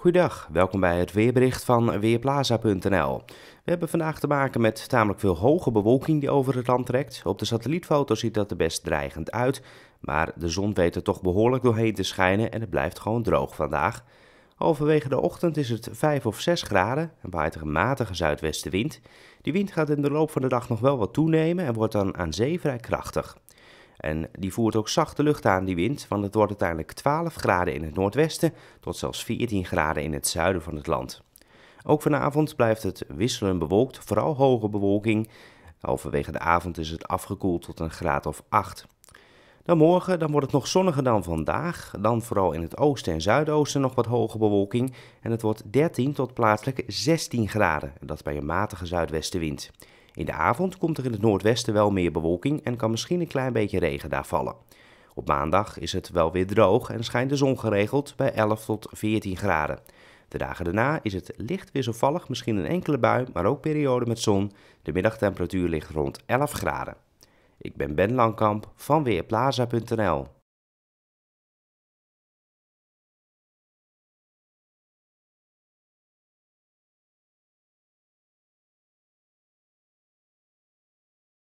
Goedendag, welkom bij het weerbericht van Weerplaza.nl. We hebben vandaag te maken met tamelijk veel hoge bewolking die over het land trekt. Op de satellietfoto ziet dat er best dreigend uit, maar de zon weet er toch behoorlijk doorheen te schijnen en het blijft gewoon droog vandaag. Halverwege de ochtend is het 5 of 6 graden en waait een matige zuidwestenwind. Die wind gaat in de loop van de dag nog wel wat toenemen en wordt dan aan zee vrij krachtig. En die voert ook zachte lucht aan, die wind, want het wordt uiteindelijk 12 graden in het noordwesten tot zelfs 14 graden in het zuiden van het land. Ook vanavond blijft het wisselend bewolkt, vooral hoge bewolking. overwege de avond is het afgekoeld tot een graad of 8. Dan morgen dan wordt het nog zonniger dan vandaag. Dan vooral in het oosten en zuidoosten nog wat hoge bewolking. En het wordt 13 tot plaatselijk 16 graden. Dat bij een matige zuidwestenwind. In de avond komt er in het noordwesten wel meer bewolking en kan misschien een klein beetje regen daar vallen. Op maandag is het wel weer droog en schijnt de zon geregeld bij 11 tot 14 graden. De dagen daarna is het licht wisselvallig, misschien een enkele bui, maar ook periode met zon. De middagtemperatuur ligt rond 11 graden. Ik ben Ben Langkamp van Weerplaza.nl.